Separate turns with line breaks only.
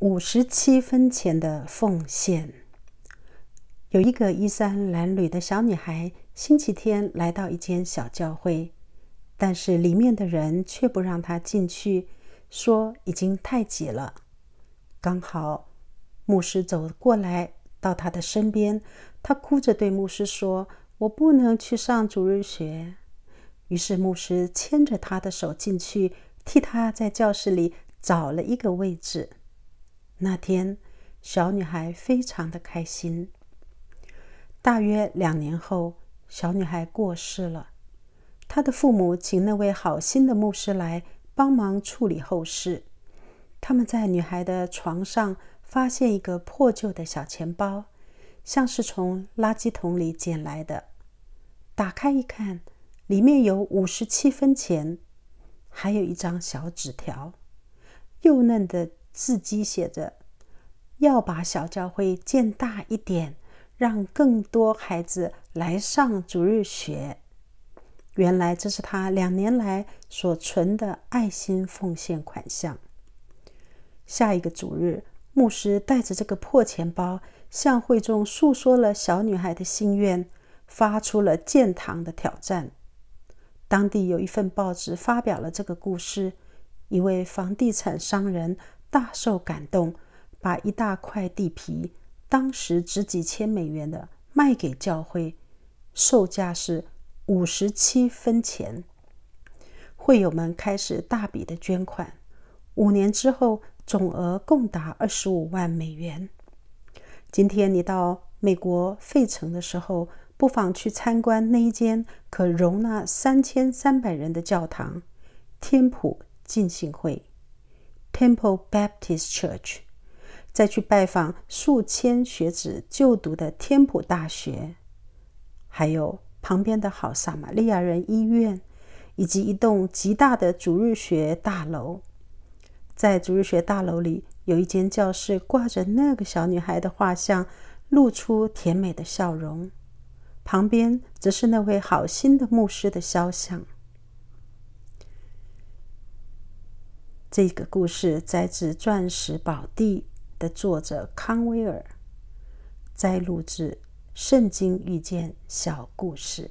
五十七分钱的奉献。有一个衣衫褴褛的小女孩，星期天来到一间小教会，但是里面的人却不让她进去，说已经太挤了。刚好牧师走过来到她的身边，她哭着对牧师说：“我不能去上主日学。”于是牧师牵着她的手进去，替她在教室里找了一个位置。那天，小女孩非常的开心。大约两年后，小女孩过世了。她的父母请那位好心的牧师来帮忙处理后事。他们在女孩的床上发现一个破旧的小钱包，像是从垃圾桶里捡来的。打开一看，里面有五十七分钱，还有一张小纸条，幼嫩的。字迹写着：“要把小教会建大一点，让更多孩子来上主日学。”原来这是他两年来所存的爱心奉献款项。下一个主日，牧师带着这个破钱包向会众诉说了小女孩的心愿，发出了建堂的挑战。当地有一份报纸发表了这个故事，一位房地产商人。大受感动，把一大块地皮，当时值几千美元的，卖给教会，售价是五十七分钱。会友们开始大笔的捐款，五年之后，总额共达二十五万美元。今天你到美国费城的时候，不妨去参观那一间可容纳三千三百人的教堂——天普进信会。Temple Baptist Church，再去拜访数千学子就读的天普大学，还有旁边的好撒玛利亚人医院，以及一栋极大的主日学大楼。在主日学大楼里，有一间教室挂着那个小女孩的画像，露出甜美的笑容；旁边则是那位好心的牧师的肖像。这个故事摘自《钻石宝地》的作者康威尔，摘录自《圣经遇见小故事》。